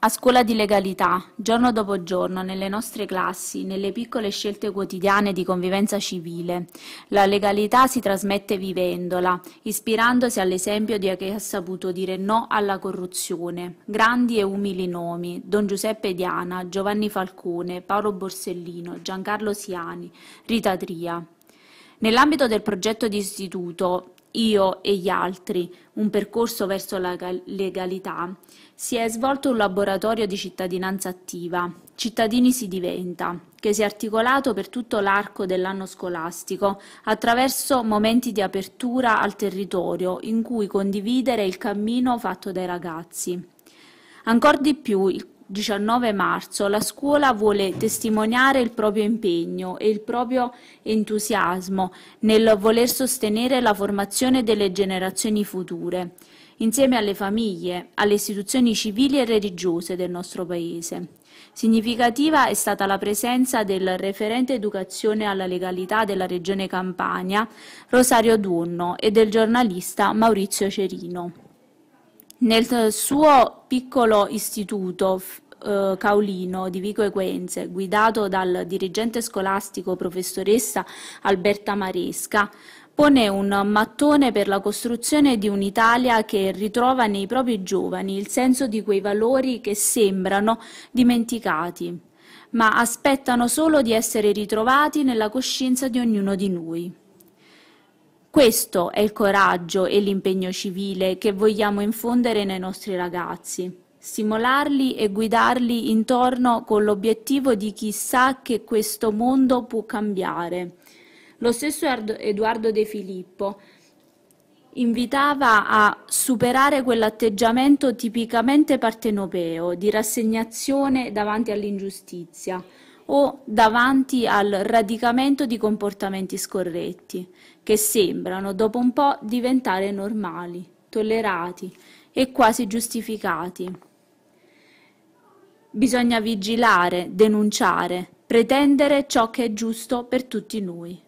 A scuola di legalità, giorno dopo giorno, nelle nostre classi, nelle piccole scelte quotidiane di convivenza civile, la legalità si trasmette vivendola, ispirandosi all'esempio di chi ha saputo dire no alla corruzione. Grandi e umili nomi, Don Giuseppe Diana, Giovanni Falcone, Paolo Borsellino, Giancarlo Siani, Rita Tria. Nell'ambito del progetto di istituto io e gli altri, un percorso verso la legalità, si è svolto un laboratorio di cittadinanza attiva, Cittadini si diventa, che si è articolato per tutto l'arco dell'anno scolastico attraverso momenti di apertura al territorio in cui condividere il cammino fatto dai ragazzi. Ancora di più, 19 marzo la scuola vuole testimoniare il proprio impegno e il proprio entusiasmo nel voler sostenere la formazione delle generazioni future, insieme alle famiglie, alle istituzioni civili e religiose del nostro Paese. Significativa è stata la presenza del referente educazione alla legalità della Regione Campania, Rosario Dunno, e del giornalista Maurizio Cerino. Nel suo piccolo istituto eh, Caolino di Vico Equenze, guidato dal dirigente scolastico professoressa Alberta Maresca, pone un mattone per la costruzione di un'Italia che ritrova nei propri giovani il senso di quei valori che sembrano dimenticati, ma aspettano solo di essere ritrovati nella coscienza di ognuno di noi. Questo è il coraggio e l'impegno civile che vogliamo infondere nei nostri ragazzi stimolarli e guidarli intorno con l'obiettivo di chissà che questo mondo può cambiare. Lo stesso Edoardo De Filippo invitava a superare quell'atteggiamento tipicamente partenopeo di rassegnazione davanti all'ingiustizia, o davanti al radicamento di comportamenti scorretti, che sembrano dopo un po' diventare normali, tollerati e quasi giustificati. Bisogna vigilare, denunciare, pretendere ciò che è giusto per tutti noi.